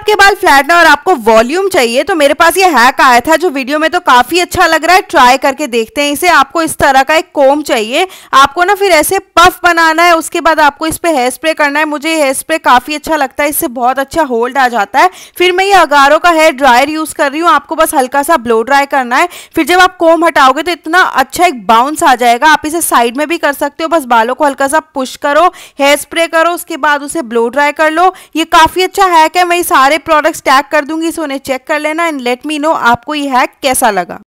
आपके बाल फ्लैट है और आपको वॉल्यूम चाहिए तो मेरे पास ये हैक आया था जो वीडियो में तो काफ़ी अच्छा लग रहा है ट्राई करके देखते हैं इसे आपको इस तरह का एक कोम चाहिए आपको ना फिर ऐसे पफ बनाना है उसके बाद आपको इस पर हेयर स्प्रे करना है मुझे हेयर स्प्रे काफ़ी अच्छा लगता है इससे बहुत अच्छा होल्ड आ जाता है फिर मैं ये अगारों का हेयर ड्रायर यूज़ कर रही हूँ आपको बस हल्का सा ब्लो ड्राई करना है फिर जब आप कोम हटाओगे तो इतना अच्छा एक बाउंस आ जाएगा आप इसे साइड में भी कर सकते हो बस बालों को हल्का सा पुश करो हेयर स्प्रे करो उसके बाद उसे ब्लो ड्राई कर लो ये काफ़ी अच्छा हैक है मैं सारे सारे प्रोडक्ट्स टैग कर दूंगी सो उन्हें चेक कर लेना एंड लेट मी नो आपको ये हैक कैसा लगा